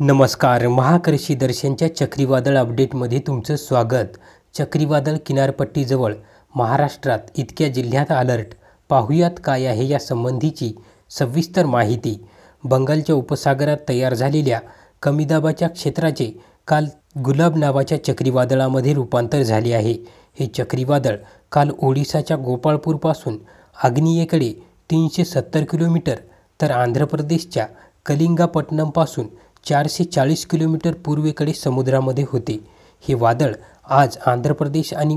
नमस्कार महाकर्षी दर्शनच्या चक्रीवादळ अपडेटमध्ये तुमचं स्वागत चक्रीवादळ किनारपट्टीजवळ महाराष्ट्रात इतक्या जिल्ह्यात अलर्ट पाहुयात काय आहे या संबंधीची सविस्तर माहिती बंगालच्या उपसागरात तयार झालेल्या कमी दाबाच्या क्षेत्राचे काल गुलाब नावाच्या चक्रीवादळामध्ये रूपांतर झाले आहे हे चक्रीवादळ काल ओडिसाच्या गोपाळपूरपासून आग्नेयेकडे तीनशे सत्तर किलोमीटर तर आंध्र प्रदेशच्या कलिंगापट्टणमपासून चारशे चाळीस किलोमीटर पूर्वेकडे समुद्रामध्ये होते हे वादळ आज आंध्र प्रदेश आणि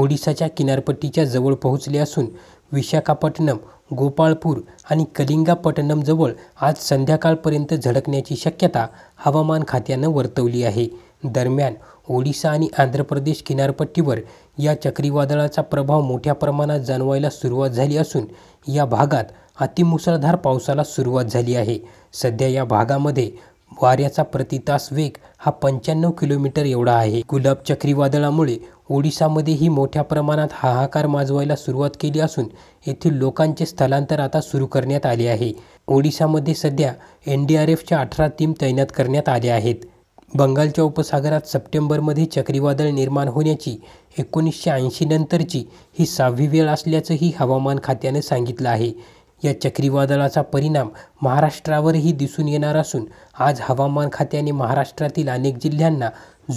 ओडिसाच्या किनारपट्टीच्या जवळ पोहोचले असून विशाखापट्टणम गोपाळपूर आणि कलिंगापट्टणमजवळ आज संध्याकाळपर्यंत झडकण्याची शक्यता हवामान खात्यानं वर्तवली आहे दरम्यान ओडिसा आणि आंध्र प्रदेश किनारपट्टीवर या चक्रीवादळाचा प्रभाव मोठ्या प्रमाणात जाणवायला सुरुवात झाली असून या भागात अतिमुसळधार पावसाला सुरुवात झाली आहे सध्या या भागामध्ये वाऱ्याचा प्रतितास वेग हा पंच्याण्णव किलोमीटर एवढा आहे गुलाब चक्रीवादळामुळे ही मोठ्या प्रमाणात हाहाकार माजवायला सुरुवात केली असून येथील लोकांचे स्थलांतर आता सुरू करण्यात आले आहे ओडिशामध्ये सध्या एन डी आर एफच्या अठरा टीम तैनात करण्यात आल्या आहेत बंगालच्या उपसागरात सप्टेंबरमध्ये चक्रीवादळ निर्माण होण्याची एकोणीसशे ऐंशी नंतरची ही सहावी वेळ असल्याचंही हवामान खात्याने सांगितलं आहे या चक्रीवादळाचा परिणाम महाराष्ट्रावरही दिसून येणार असून आज हवामान खात्याने महाराष्ट्रातील अनेक जिल्ह्यांना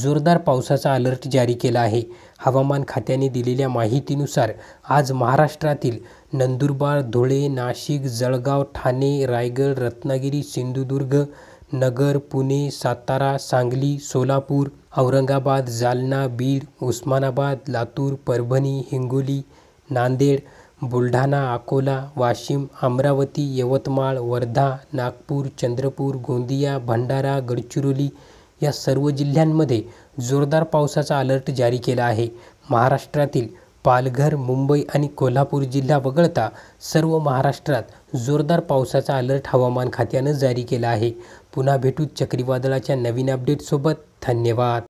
जोरदार पावसाचा अलर्ट जारी केला आहे हवामान खात्याने दिलेल्या माहितीनुसार आज महाराष्ट्रातील नंदुरबार धुळे नाशिक जळगाव ठाणे रायगड रत्नागिरी सिंधुदुर्ग नगर पुणे सातारा सांगली सोलापूर औरंगाबाद जालना बीड उस्मानाबाद लातूर परभणी हिंगोली नांदेड बुलढाणा अकोला वाशिम अमरावती यवतमाळ वर्धा नागपूर चंद्रपूर गोंदिया भंडारा गडचिरोली या सर्व जिल्ह्यांमध्ये जोरदार पावसाचा अलर्ट जारी केला आहे महाराष्ट्रातील पालघर मुंबई आणि कोल्हापूर जिल्हा वगळता सर्व महाराष्ट्रात जोरदार पावसाचा अलर्ट हवामान खात्यानं जारी केला आहे पुन्हा भेटू चक्रीवादळाच्या नवीन अपडेटसोबत धन्यवाद